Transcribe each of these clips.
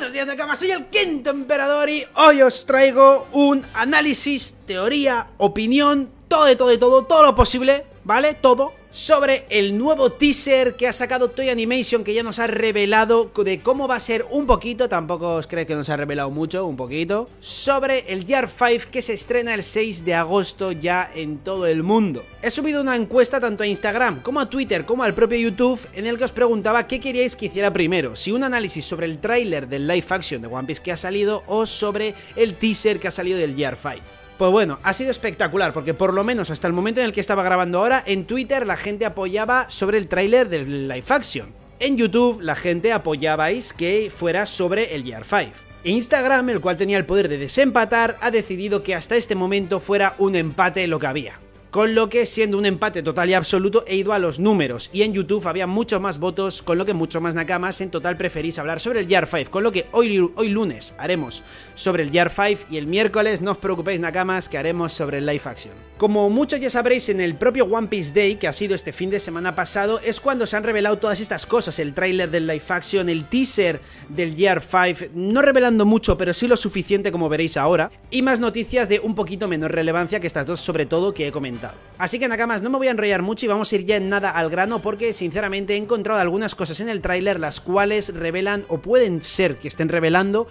Buenos días de cama! soy el quinto emperador y hoy os traigo un análisis, teoría, opinión, todo de todo de todo, todo lo posible, ¿vale? Todo, sobre el nuevo teaser que ha sacado Toy Animation que ya nos ha revelado de cómo va a ser un poquito, tampoco os creéis que nos ha revelado mucho, un poquito, sobre el Year 5 que se estrena el 6 de agosto ya en todo el mundo. He subido una encuesta tanto a Instagram como a Twitter como al propio YouTube en el que os preguntaba qué queríais que hiciera primero, si un análisis sobre el tráiler del live action de One Piece que ha salido o sobre el teaser que ha salido del Year 5. Pues bueno, ha sido espectacular, porque por lo menos hasta el momento en el que estaba grabando ahora, en Twitter la gente apoyaba sobre el tráiler del Life action. En YouTube la gente apoyabais que fuera sobre el Year 5. Instagram, el cual tenía el poder de desempatar, ha decidido que hasta este momento fuera un empate lo que había con lo que siendo un empate total y absoluto he ido a los números y en YouTube había muchos más votos, con lo que muchos más nakamas, en total preferís hablar sobre el Year 5, con lo que hoy, hoy lunes haremos sobre el Year 5 y el miércoles no os preocupéis nakamas que haremos sobre el Life Action. Como muchos ya sabréis, en el propio One Piece Day, que ha sido este fin de semana pasado, es cuando se han revelado todas estas cosas, el tráiler del Life action, el teaser del Year 5, no revelando mucho, pero sí lo suficiente como veréis ahora, y más noticias de un poquito menor relevancia que estas dos sobre todo que he comentado. Así que Nakamas, no me voy a enrollar mucho y vamos a ir ya en nada al grano porque sinceramente he encontrado algunas cosas en el tráiler las cuales revelan o pueden ser que estén revelando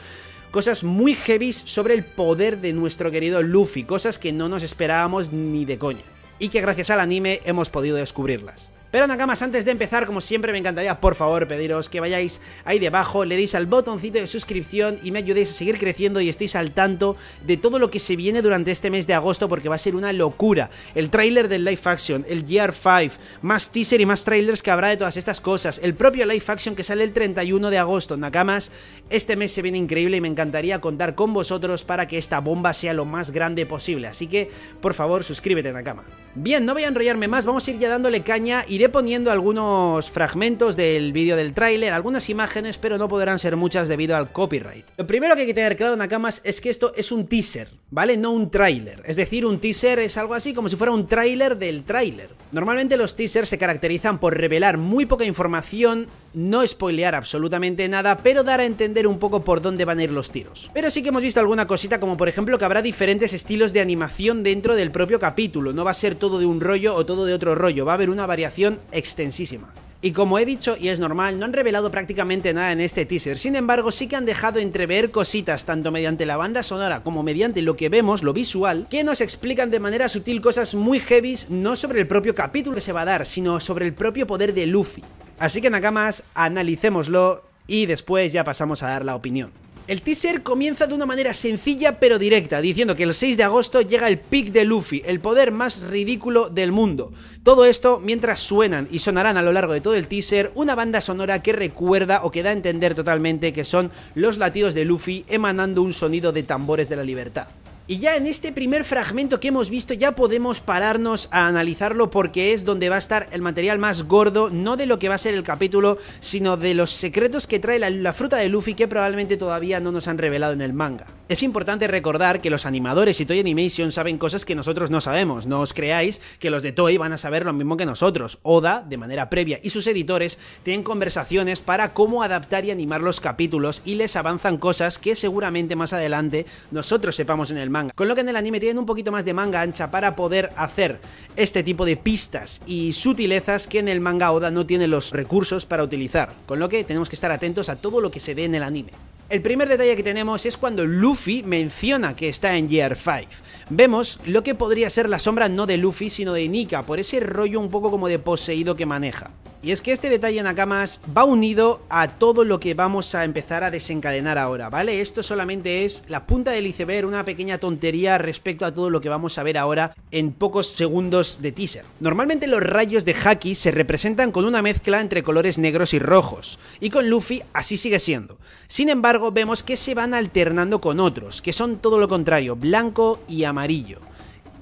cosas muy heavies sobre el poder de nuestro querido Luffy, cosas que no nos esperábamos ni de coña, y que gracias al anime hemos podido descubrirlas. Pero Nakamas, antes de empezar, como siempre, me encantaría por favor pediros que vayáis ahí debajo, le deis al botoncito de suscripción y me ayudéis a seguir creciendo y estéis al tanto de todo lo que se viene durante este mes de agosto porque va a ser una locura. El tráiler del Life Action, el GR5, más teaser y más trailers que habrá de todas estas cosas, el propio Life Action que sale el 31 de agosto, Nakamas, este mes se viene increíble y me encantaría contar con vosotros para que esta bomba sea lo más grande posible. Así que, por favor, suscríbete, Nakama. Bien, no voy a enrollarme más, vamos a ir ya dándole caña y Iré poniendo algunos fragmentos del vídeo del tráiler, algunas imágenes, pero no podrán ser muchas debido al copyright. Lo primero que hay que tener claro, Nakamas, es que esto es un teaser. ¿vale? No un tráiler. Es decir, un teaser es algo así como si fuera un tráiler del tráiler. Normalmente los teasers se caracterizan por revelar muy poca información, no spoilear absolutamente nada, pero dar a entender un poco por dónde van a ir los tiros. Pero sí que hemos visto alguna cosita como por ejemplo que habrá diferentes estilos de animación dentro del propio capítulo, no va a ser todo de un rollo o todo de otro rollo, va a haber una variación extensísima. Y como he dicho, y es normal, no han revelado prácticamente nada en este teaser, sin embargo sí que han dejado entrever cositas, tanto mediante la banda sonora como mediante lo que vemos, lo visual, que nos explican de manera sutil cosas muy heavies, no sobre el propio capítulo que se va a dar, sino sobre el propio poder de Luffy. Así que Nakamas, analicémoslo y después ya pasamos a dar la opinión. El teaser comienza de una manera sencilla pero directa, diciendo que el 6 de agosto llega el pic de Luffy, el poder más ridículo del mundo. Todo esto mientras suenan y sonarán a lo largo de todo el teaser una banda sonora que recuerda o que da a entender totalmente que son los latidos de Luffy emanando un sonido de tambores de la libertad. Y ya en este primer fragmento que hemos visto ya podemos pararnos a analizarlo porque es donde va a estar el material más gordo, no de lo que va a ser el capítulo, sino de los secretos que trae la, fruta de Luffy que probablemente todavía no nos han revelado en el manga. Es importante recordar que los animadores y Toy Animation saben cosas que nosotros no sabemos. No os creáis que los de Toy van a saber lo mismo que nosotros. Oda, de manera previa, y sus editores tienen conversaciones para cómo adaptar y animar los capítulos y les avanzan cosas que seguramente más adelante nosotros sepamos en el manga. Con lo que en el anime tienen un poquito más de manga ancha para poder hacer este tipo de pistas y sutilezas que en el manga Oda no tiene los recursos para utilizar. Con lo que tenemos que estar atentos a todo lo que se ve en el anime. El primer detalle que tenemos es cuando Luffy menciona que está en Year 5. Vemos lo que podría ser la sombra no de Luffy, sino de Nika, por ese rollo un poco como de poseído que maneja. Y es que este detalle en Nakamas va unido a todo lo que vamos a empezar a desencadenar ahora, ¿vale? Esto solamente es la punta del iceberg, una pequeña tontería respecto a todo lo que vamos a ver ahora en pocos segundos de teaser. Normalmente los rayos de Haki se representan con una mezcla entre colores negros y rojos, y con Luffy así sigue siendo. Sin embargo, vemos que se van alternando con otros, que son todo lo contrario, blanco y amarillo.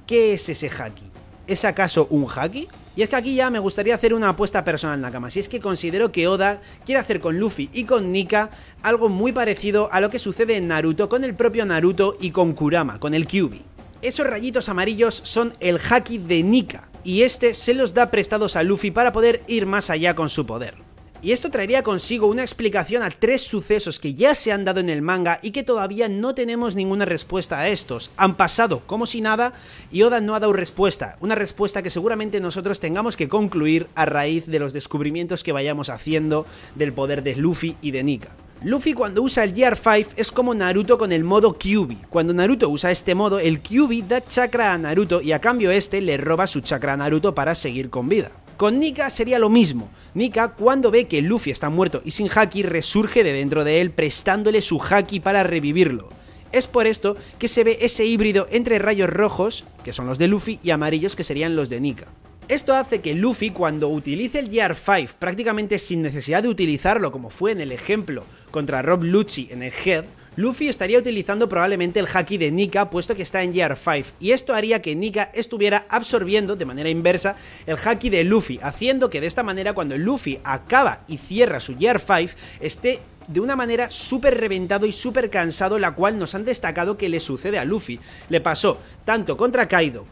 ¿Qué es ese Haki? ¿Es acaso un Haki? Y es que aquí ya me gustaría hacer una apuesta personal, Nakama. Si es que considero que Oda quiere hacer con Luffy y con Nika algo muy parecido a lo que sucede en Naruto con el propio Naruto y con Kurama, con el Kyubi. Esos rayitos amarillos son el haki de Nika, y este se los da prestados a Luffy para poder ir más allá con su poder. Y esto traería consigo una explicación a tres sucesos que ya se han dado en el manga y que todavía no tenemos ninguna respuesta a estos. Han pasado como si nada y Oda no ha dado respuesta, una respuesta que seguramente nosotros tengamos que concluir a raíz de los descubrimientos que vayamos haciendo del poder de Luffy y de Nika. Luffy cuando usa el Gear 5 es como Naruto con el modo Kyubi. Cuando Naruto usa este modo, el Kyubi da chakra a Naruto y a cambio este le roba su chakra a Naruto para seguir con vida. Con Nika sería lo mismo. Nika, cuando ve que Luffy está muerto y sin haki, resurge de dentro de él prestándole su haki para revivirlo. Es por esto que se ve ese híbrido entre rayos rojos, que son los de Luffy, y amarillos, que serían los de Nika. Esto hace que Luffy cuando utilice el Gear 5 prácticamente sin necesidad de utilizarlo como fue en el ejemplo contra Rob Lucci en el Head, Luffy estaría utilizando probablemente el haki de Nika, puesto que está en Gear 5, y esto haría que Nika estuviera absorbiendo de manera inversa el haki de Luffy, haciendo que de esta manera cuando Luffy acaba y cierra su Gear 5, esté de una manera súper reventado y súper cansado, la cual nos han destacado que le sucede a Luffy. Le pasó tanto contra Kaido,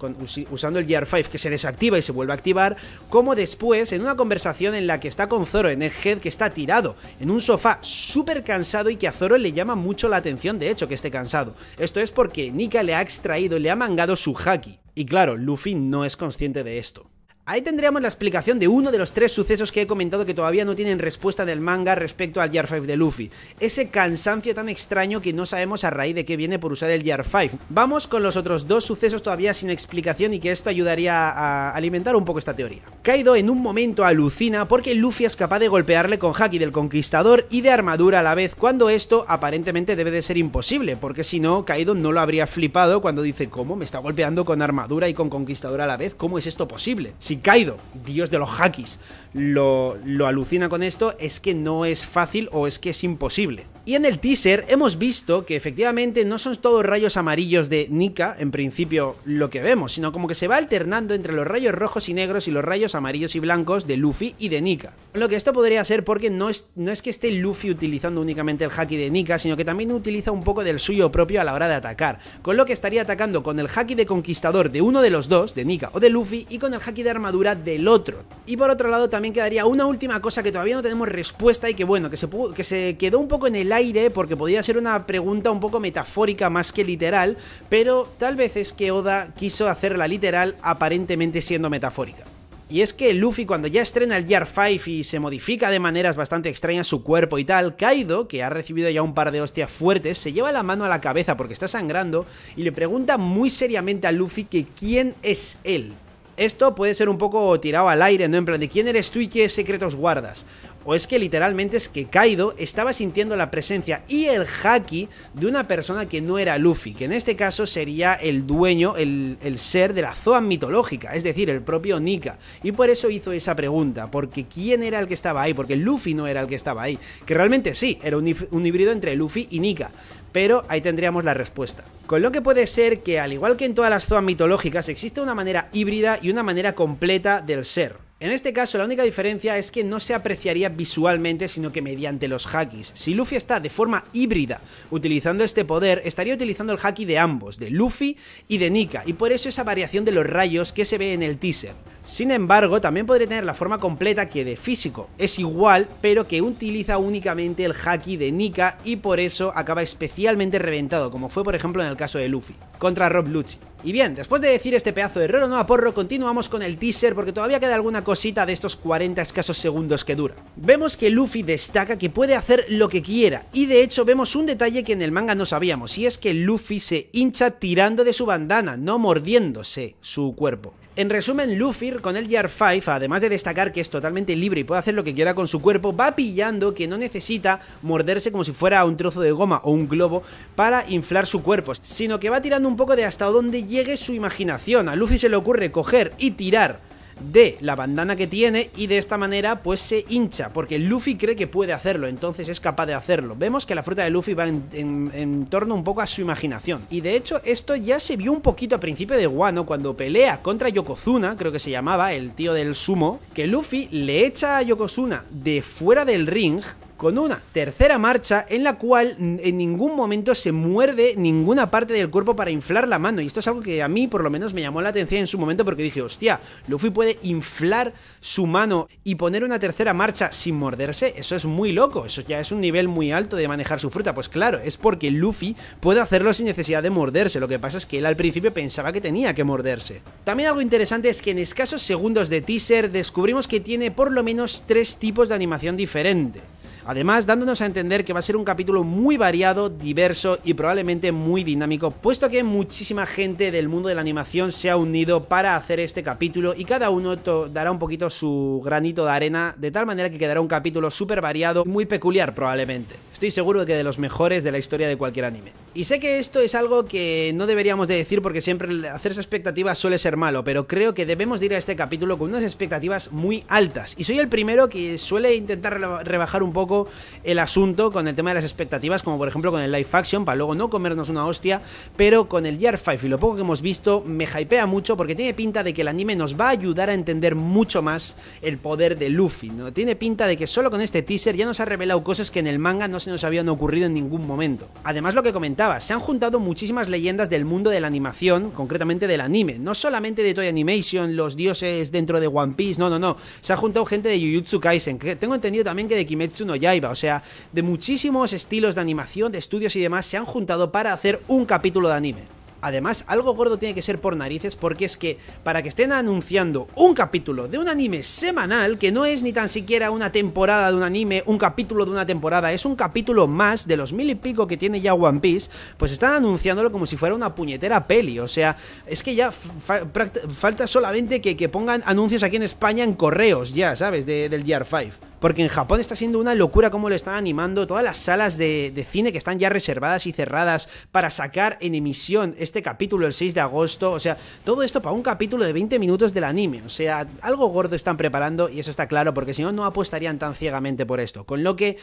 usando el Gear 5 que se desactiva y se vuelve a activar, como después en una conversación en la que está con Zoro en el head que está tirado en un sofá súper cansado y que a Zoro le llama mucho la atención, de hecho, que esté cansado. Esto es porque Nika le ha extraído, le ha mangado su haki. Y claro, Luffy no es consciente de esto. Ahí tendríamos la explicación de uno de los tres sucesos que he comentado que todavía no tienen respuesta del manga respecto al Gear 5 de Luffy. Ese cansancio tan extraño que no sabemos a raíz de qué viene por usar el Gear 5. Vamos con los otros dos sucesos todavía sin explicación y que esto ayudaría a alimentar un poco esta teoría. Kaido en un momento alucina porque Luffy es capaz de golpearle con Haki del Conquistador y de armadura a la vez, cuando esto aparentemente debe de ser imposible, porque si no, Kaido no lo habría flipado cuando dice, ¿cómo? ¿Me está golpeando con armadura y con Conquistador a la vez? ¿Cómo es esto posible? Kaido, dios de los hackis, lo alucina con esto, es que no es fácil o es que es imposible. Y en el teaser hemos visto que efectivamente no son todos rayos amarillos de Nika, en principio lo que vemos, sino como que se va alternando entre los rayos rojos y negros y los rayos amarillos y blancos de Luffy y de Nika. Lo que esto podría ser porque no es, no es que esté Luffy utilizando únicamente el haki de Nika, sino que también utiliza un poco del suyo propio a la hora de atacar, con lo que estaría atacando con el haki de conquistador de uno de los dos, de Nika o de Luffy, y con el haki de armadura del otro. Y por otro lado también quedaría una última cosa que todavía no tenemos respuesta y que bueno, que se, que se quedó un poco en el aire porque podía ser una pregunta un poco metafórica más que literal, pero tal vez es que Oda quiso hacerla literal aparentemente siendo metafórica. Y es que Luffy cuando ya estrena el Gear 5 y se modifica de maneras bastante extrañas su cuerpo y tal, Kaido, que ha recibido ya un par de hostias fuertes, se lleva la mano a la cabeza porque está sangrando y le pregunta muy seriamente a Luffy que quién es él, esto puede ser un poco tirado al aire, ¿no? En plan de quién eres tú y qué secretos guardas o es que literalmente es que Kaido estaba sintiendo la presencia y el haki de una persona que no era Luffy, que en este caso sería el dueño, el, ser de la Zoan mitológica, es decir, el propio Nika. Y por eso hizo esa pregunta, porque ¿quién era el que estaba ahí? Porque Luffy no era el que estaba ahí, que realmente sí, era un, híbrido entre Luffy y Nika, pero ahí tendríamos la respuesta. Con lo que puede ser que, al igual que en todas las Zoan mitológicas, existe una manera híbrida y una manera completa del ser. En este caso, la única diferencia es que no se apreciaría visualmente, sino que mediante los hackis. Si Luffy está de forma híbrida utilizando este poder, estaría utilizando el haki de ambos, de Luffy y de Nika, y por eso esa variación de los rayos que se ve en el teaser. Sin embargo, también podría tener la forma completa que de físico es igual, pero que utiliza únicamente el haki de Nika y por eso acaba especialmente reventado, como fue por ejemplo en el caso de Luffy, contra Rob Lucci. Y bien, después de decir este pedazo de raro no a porro, continuamos con el teaser porque todavía queda alguna cosita de estos 40 escasos segundos que dura. Vemos que Luffy destaca que puede hacer lo que quiera, y de hecho vemos un detalle que en el manga no sabíamos, y es que Luffy se hincha tirando de su bandana, no mordiéndose su cuerpo. En resumen, Luffy con el Gear 5, además de destacar que es totalmente libre y puede hacer lo que quiera con su cuerpo, va pillando que no necesita morderse como si fuera un trozo de goma o un globo para inflar su cuerpo, sino que va tirando un poco de hasta donde llegue su imaginación. A Luffy se le ocurre coger y tirar de la bandana que tiene y de esta manera pues se hincha, porque Luffy cree que puede hacerlo, entonces es capaz de hacerlo. Vemos que la fruta de Luffy va en, torno un poco a su imaginación. Y de hecho esto ya se vio un poquito a principio de Wano cuando pelea contra Yokozuna, creo que se llamaba, el tío del sumo, que Luffy le echa a Yokozuna de fuera del ring con una tercera marcha en la cual en ningún momento se muerde ninguna parte del cuerpo para inflar la mano. Y esto es algo que a mí por lo menos me llamó la atención en su momento porque dije, hostia, Luffy puede inflar su mano y poner una tercera marcha sin morderse. Eso es muy loco, eso ya es un nivel muy alto de manejar su fruta. Pues claro, es porque Luffy puede hacerlo sin necesidad de morderse. Lo que pasa es que él al principio pensaba que tenía que morderse. También algo interesante es que en escasos segundos de teaser descubrimos que tiene por lo menos tres tipos de animación diferente. Además, dándonos a entender que va a ser un capítulo muy variado, diverso y probablemente muy dinámico, puesto que muchísima gente del mundo de la animación se ha unido para hacer este capítulo y cada uno dará un poquito su granito de arena, de tal manera que quedará un capítulo súper variado muy peculiar probablemente. Estoy seguro de que de los mejores de la historia de cualquier anime. Y sé que esto es algo que no deberíamos de decir porque siempre hacerse expectativas suele ser malo, pero creo que debemos ir a este capítulo con unas expectativas muy altas. Y soy el primero que suele intentar rebajar un poco el asunto con el tema de las expectativas, como por ejemplo con el live action, para luego no comernos una hostia, pero con el Year 5 y lo poco que hemos visto me hypea mucho porque tiene pinta de que el anime nos va a ayudar a entender mucho más el poder de Luffy, ¿no? Tiene pinta de que solo con este teaser ya nos ha revelado cosas que en el manga no se nos habían ocurrido en ningún momento. Además, lo que comentaba, se han juntado muchísimas leyendas del mundo de la animación, concretamente del anime, no solamente de Toy Animation, los dioses dentro de One Piece, no, no, no, se ha juntado gente de Jujutsu Kaisen, que tengo entendido también que de Kimetsu no Yaiba, o sea, de muchísimos estilos de animación, de estudios y demás, se han juntado para hacer un capítulo de anime. Además, algo gordo tiene que ser por narices porque es que para que estén anunciando un capítulo de un anime semanal, que no es ni tan siquiera una temporada de un anime, un capítulo de una temporada, es un capítulo más de los mil y pico que tiene ya One Piece, pues están anunciándolo como si fuera una puñetera peli. O sea, es que ya falta solamente que, pongan anuncios aquí en España en correos, ya, ¿sabes? del Gear 5 porque en Japón está siendo una locura cómo lo están animando, todas las salas de, de cine que están ya reservadas y cerradas para sacar en emisión este capítulo el 6 de agosto, o sea, todo esto para un capítulo de 20 minutos del anime, o sea, algo gordo están preparando y eso está claro, porque si no, no apostarían tan ciegamente por esto, con lo que...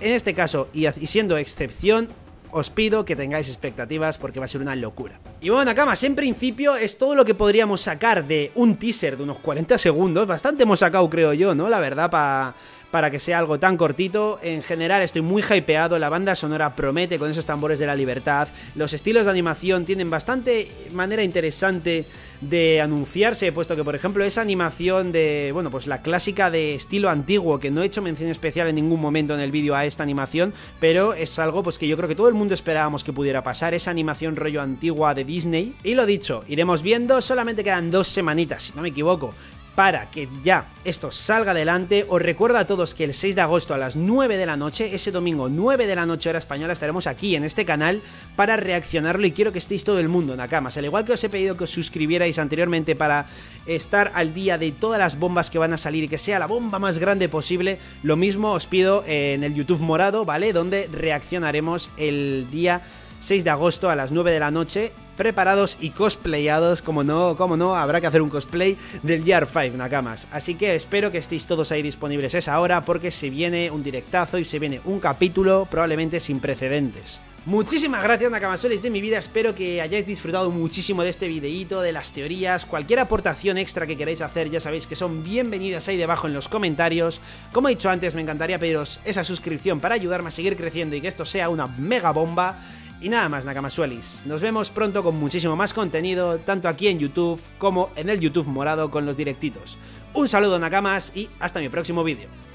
En este caso, y siendo excepción, os pido que tengáis expectativas porque va a ser una locura. Y bueno, Nakamas, en principio es todo lo que podríamos sacar de un teaser de unos 40 segundos. Bastante hemos sacado, creo yo, ¿no? La verdad, para para que sea algo tan cortito. En general estoy muy hypeado, la banda sonora promete con esos tambores de la libertad, los estilos de animación tienen bastante manera interesante de anunciarse, puesto que por ejemplo esa animación de, bueno, pues la clásica de estilo antiguo, que no he hecho mención especial en ningún momento en el vídeo a esta animación, pero es algo pues que yo creo que todo el mundo esperábamos que pudiera pasar, esa animación rollo antigua de Disney. Y lo dicho, iremos viendo, solamente quedan dos semanitas, si no me equivoco, para que ya esto salga adelante. Os recuerdo a todos que el 6 de agosto a las 9 de la noche, ese domingo 9 de la noche hora española, estaremos aquí en este canal para reaccionarlo y quiero que estéis todo el mundo, en más Al igual que os he pedido que os suscribierais anteriormente para estar al día de todas las bombas que van a salir y que sea la bomba más grande posible, lo mismo os pido en el YouTube morado, ¿vale? Donde reaccionaremos el día 6 de agosto a las 9 de la noche, preparados y cosplayados, como no, como no, habrá que hacer un cosplay del Year 5, Nakamas. Así que espero que estéis todos ahí disponibles esa hora, porque se viene un directazo y se viene un capítulo probablemente sin precedentes. Muchísimas gracias Nakamasoles de mi vida, espero que hayáis disfrutado muchísimo de este videíto, de las teorías, cualquier aportación extra que queráis hacer ya sabéis que son bienvenidas ahí debajo en los comentarios. Como he dicho antes, me encantaría pediros esa suscripción para ayudarme a seguir creciendo y que esto sea una mega bomba. Y nada más, Nakamasuelis. Nos vemos pronto con muchísimo más contenido, tanto aquí en YouTube como en el YouTube morado con los directitos. Un saludo, Nakamas, y hasta mi próximo vídeo.